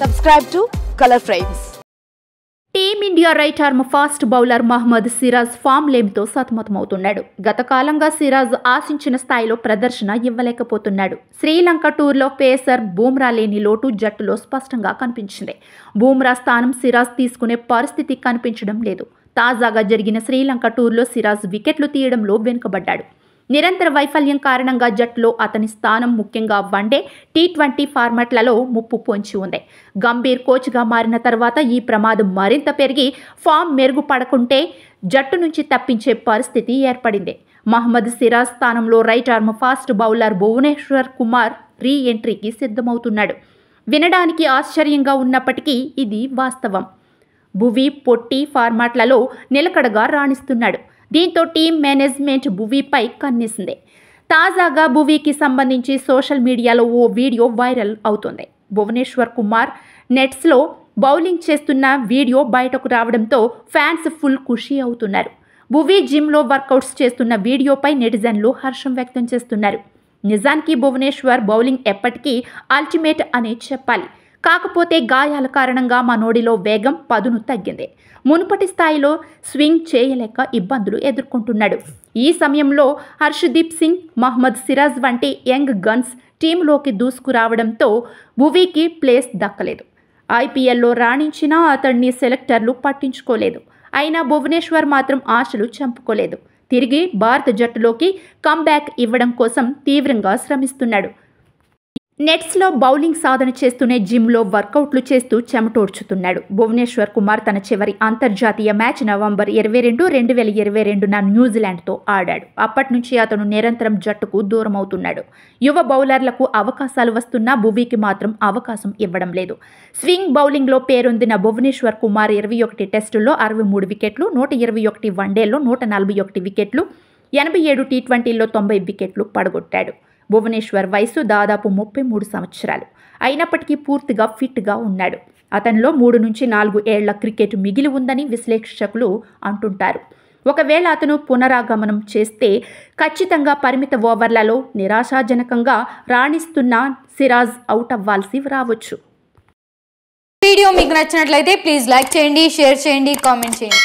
Subscribe to Color Frames. Team India right arm fast bowler Mohammed Siraj form లేమ్తో సతమతమవుతున్నాడు గత కాలంగా సిరాజ్ ఆశించిన స్థాయిలో ప్రదర్శన ఇవ్వలేకపోతున్నాడు శ్రీలంక టూర్లో పేసర్ బూమ్రా లేని లోటు జట్టులో స్పష్టంగా కనిపించింది బూమ్రా స్థానం సిరాజ్ తీసుకునే పరిస్థితి కనిపించడం లేదు తాజాగా జరిగిన శ్రీలంక టూర్లో సిరాజ్ వికెట్లు తీయడంలో వెనుకబడ్డాడు నిరంతర వైఫల్యం కారణంగా జట్టులో అతని స్థానం ముఖ్యంగా వన్డే టీ ట్వంటీ ఫార్మాట్లలో ముప్పు పొంచి ఉంది గంభీర్ కోచ్గా మారిన తర్వాత ఈ ప్రమాదం మరింత పెరిగి ఫామ్ మెరుగుపడకుంటే జట్టు నుంచి తప్పించే పరిస్థితి ఏర్పడింది మహమ్మద్ సిరాజ్ స్థానంలో right arm fast bowler Bhuvneshwar Kumar re ఎంట్రీకి సిద్ధమవుతున్నాడు వినడానికి ఆశ్చర్యంగా ఉన్నప్పటికీ ఇది వాస్తవం భువి పొట్టి ఫార్మాట్లలో నిలకడగా రాణిస్తున్నాడు దీంతో టీం మేనేజ్మెంట్ భువీపై కన్నేసింది తాజాగా భువీకి సంబంధించి సోషల్ మీడియాలో ఓ వీడియో వైరల్ అవుతుంది భువనేశ్వర్ కుమార్ నెట్స్లో బౌలింగ్ చేస్తున్న వీడియో బయటకు రావడంతో ఫ్యాన్స్ ఫుల్ ఖుషి అవుతున్నారు భువీ జిమ్లో వర్కౌట్స్ చేస్తున్న వీడియోపై నెటిజన్లు హర్షం వ్యక్తం చేస్తున్నారు నిజానికి భువనేశ్వర్ బౌలింగ్ ఎప్పటికీ అల్టిమేట్ అనే చెప్పాలి కాకపోతే గాయాల కారణంగా మనోడిలో వేగం పదును తగ్గింది మునుపటి స్థాయిలో స్వింగ్ చేయలేక ఇబ్బందులు ఎదుర్కొంటున్నాడు ఈ సమయంలో హర్షదీప్ సింగ్ మహ్మద్ సిరాజ్ వంటి యంగ్ గన్స్ టీంలోకి దూసుకురావడంతో భువీకి ప్లేస్ దక్కలేదు ఐపీఎల్లో రాణించినా అతడిని సెలెక్టర్లు పట్టించుకోలేదు అయినా భువనేశ్వర్ మాత్రం ఆశలు చంపుకోలేదు తిరిగి భారత జట్టులోకి కంబ్యాక్ ఇవ్వడం కోసం తీవ్రంగా శ్రమిస్తున్నాడు నెట్స్లో బౌలింగ్ సాధన చేస్తూనే జిమ్లో వర్కౌట్లు చేస్తూ చెమటోడ్చుతున్నాడు భువనేశ్వర్ కుమార్ తన చివరి అంతర్జాతీయ మ్యాచ్ నవంబర్ ఇరవై రెండు రెండు వేల ఇరవై రెండున న్యూజిలాండ్తో ఆడాడు అప్పటి నుంచి అతను నిరంతరం జట్టుకు దూరం అవుతున్నాడు యువ బౌలర్లకు అవకాశాలు వస్తున్నా భువీకి మాత్రం అవకాశం ఇవ్వడం లేదు స్వింగ్ బౌలింగ్లో పేరొందిన భువనేశ్వర్ కుమార్ ఇరవై ఒకటి టెస్టుల్లో అరవై మూడు వికెట్లు నూట ఇరవై ఒకటి వన్డేల్లో నూట నలభై ఒకటి వికెట్లు ఎనభై ఏడు టీ ట్వంటీల్లో తొంభై వికెట్లు పడగొట్టాడు భువనేశ్వర్ వయసు దాదాపు ముప్పై మూడు సంవత్సరాలు అయినప్పటికీ పూర్తిగా ఫిట్గా ఉన్నాడు అతనిలో మూడు నుంచి నాలుగు ఏళ్ల క్రికెట్ మిగిలి ఉందని విశ్లేషకులు అంటుంటారు ఒకవేళ అతను పునరాగమనం చేస్తే ఖచ్చితంగా పరిమిత ఓవర్లలో నిరాశాజనకంగా రాణిస్తున్న సిరాజ్ అవుట్ అవ్వాల్సి రావచ్చు వీడియో మీకు నచ్చినట్లయితే ప్లీజ్ లైక్ చేయండి షేర్ చేయండి కామెంట్ చేయండి